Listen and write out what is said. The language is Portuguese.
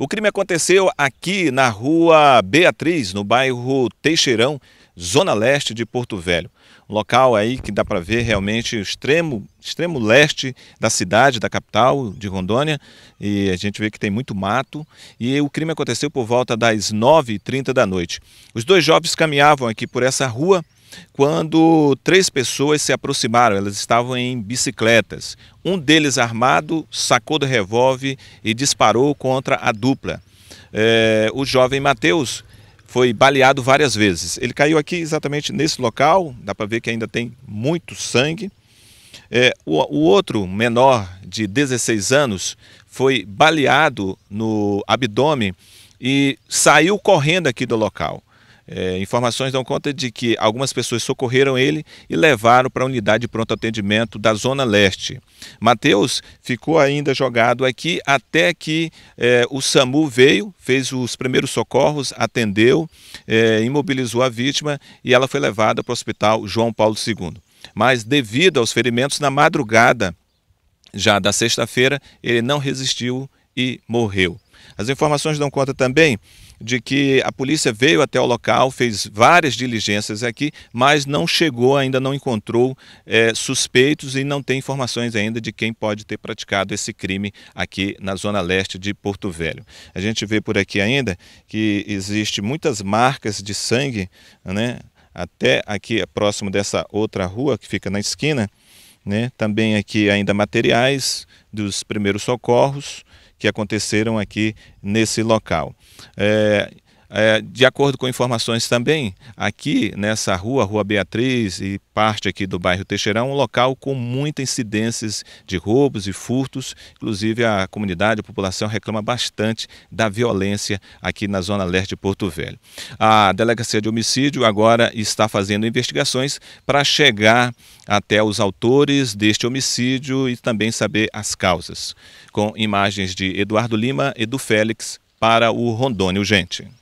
O crime aconteceu aqui na rua Beatriz, no bairro Teixeirão, zona leste de Porto Velho. Um local aí que dá para ver realmente o extremo, extremo leste da cidade, da capital de Rondônia. E a gente vê que tem muito mato. E o crime aconteceu por volta das 9h30 da noite. Os dois jovens caminhavam aqui por essa rua quando três pessoas se aproximaram, elas estavam em bicicletas. Um deles armado sacou do revólver e disparou contra a dupla. É, o jovem Mateus foi baleado várias vezes. Ele caiu aqui exatamente nesse local, dá para ver que ainda tem muito sangue. É, o, o, outro menor de 16 anos foi baleado no abdômen e saiu correndo aqui do local. É, informações dão conta de que algumas pessoas socorreram ele e levaram para a unidade de pronto atendimento da Zona Leste. Mateus ficou ainda jogado aqui até que é, o SAMU veio, fez os primeiros socorros, atendeu, é, imobilizou a vítima e ela foi levada para o hospital João Paulo II. Mas, devido aos ferimentos, na madrugada já da sexta-feira, ele não resistiu e morreu. As informações dão conta também de que a polícia veio até o local, fez várias diligências aqui, mas não chegou, ainda não encontrou é, suspeitos e não tem informações ainda de quem pode ter praticado esse crime aqui na zona leste de Porto Velho. A gente vê por aqui ainda que existe muitas marcas de sangue, né? Até aqui próximo dessa outra rua que fica na esquina, né? Também aqui ainda materiais dos primeiros socorros, que aconteceram aqui nesse local. É, é, de acordo com informações também, aqui nessa rua, Rua Beatriz e parte aqui do bairro Teixeirão, um local com muitas incidências de roubos e furtos. Inclusive, a comunidade, a população reclama bastante da violência aqui na Zona Leste de Porto Velho. A Delegacia de Homicídio agora está fazendo investigações para chegar até os autores deste homicídio e também saber as causas. Com imagens de Eduardo Lima e do Félix para o Rondônio Gente.